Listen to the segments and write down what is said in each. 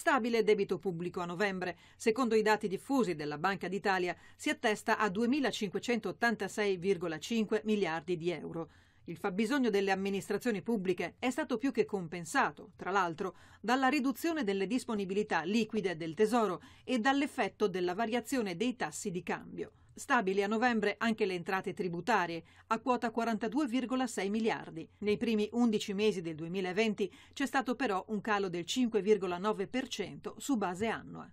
Stabile debito pubblico a novembre. Secondo i dati diffusi della Banca d'Italia si attesta a 2.586,5 miliardi di euro. Il fabbisogno delle amministrazioni pubbliche è stato più che compensato, tra l'altro, dalla riduzione delle disponibilità liquide del Tesoro e dall'effetto della variazione dei tassi di cambio. Stabili a novembre anche le entrate tributarie, a quota 42,6 miliardi. Nei primi 11 mesi del 2020 c'è stato però un calo del 5,9% su base annua.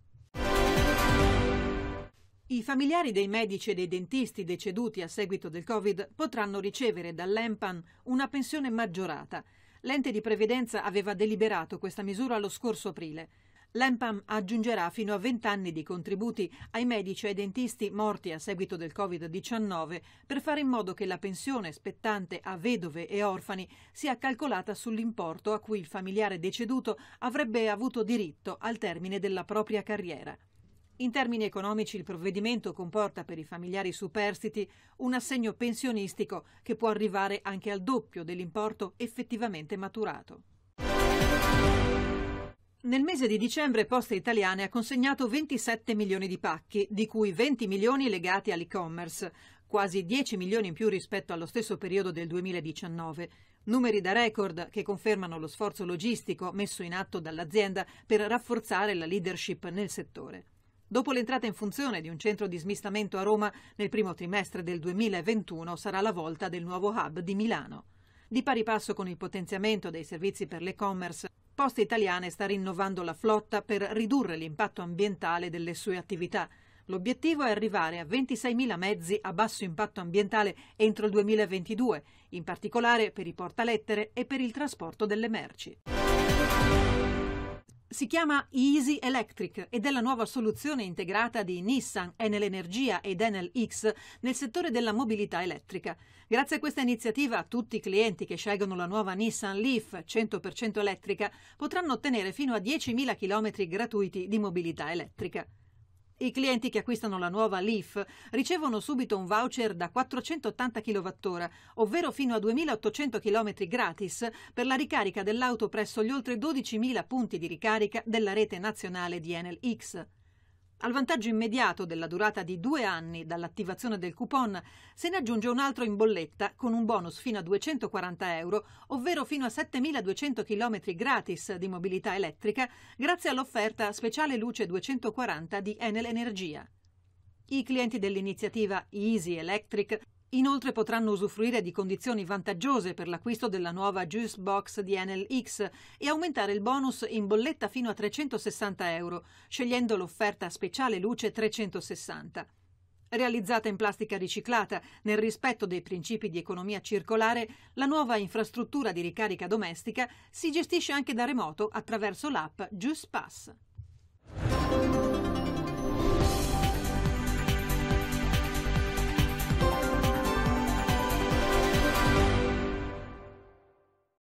I familiari dei medici e dei dentisti deceduti a seguito del Covid potranno ricevere dall'EMPAN una pensione maggiorata. L'ente di previdenza aveva deliberato questa misura lo scorso aprile. L'EMPAM aggiungerà fino a 20 anni di contributi ai medici e ai dentisti morti a seguito del Covid-19 per fare in modo che la pensione spettante a vedove e orfani sia calcolata sull'importo a cui il familiare deceduto avrebbe avuto diritto al termine della propria carriera. In termini economici il provvedimento comporta per i familiari superstiti un assegno pensionistico che può arrivare anche al doppio dell'importo effettivamente maturato. Nel mese di dicembre Poste Italiane ha consegnato 27 milioni di pacchi, di cui 20 milioni legati all'e-commerce, quasi 10 milioni in più rispetto allo stesso periodo del 2019. Numeri da record che confermano lo sforzo logistico messo in atto dall'azienda per rafforzare la leadership nel settore. Dopo l'entrata in funzione di un centro di smistamento a Roma nel primo trimestre del 2021 sarà la volta del nuovo hub di Milano. Di pari passo con il potenziamento dei servizi per l'e-commerce, Poste Italiane sta rinnovando la flotta per ridurre l'impatto ambientale delle sue attività. L'obiettivo è arrivare a 26.000 mezzi a basso impatto ambientale entro il 2022, in particolare per i portalettere e per il trasporto delle merci. Si chiama Easy Electric ed è la nuova soluzione integrata di Nissan, Enel Energia ed Enel X nel settore della mobilità elettrica. Grazie a questa iniziativa tutti i clienti che scelgono la nuova Nissan Leaf 100% elettrica potranno ottenere fino a 10.000 km gratuiti di mobilità elettrica. I clienti che acquistano la nuova Leaf ricevono subito un voucher da 480 kWh, ovvero fino a 2800 km gratis per la ricarica dell'auto presso gli oltre 12.000 punti di ricarica della rete nazionale di Enel X. Al vantaggio immediato della durata di due anni dall'attivazione del coupon se ne aggiunge un altro in bolletta con un bonus fino a 240 euro, ovvero fino a 7.200 km gratis di mobilità elettrica grazie all'offerta speciale luce 240 di Enel Energia. I clienti dell'iniziativa Easy Electric Inoltre potranno usufruire di condizioni vantaggiose per l'acquisto della nuova Juice Box di Enel X e aumentare il bonus in bolletta fino a 360 euro, scegliendo l'offerta speciale luce 360. Realizzata in plastica riciclata, nel rispetto dei principi di economia circolare, la nuova infrastruttura di ricarica domestica si gestisce anche da remoto attraverso l'app Juice Pass.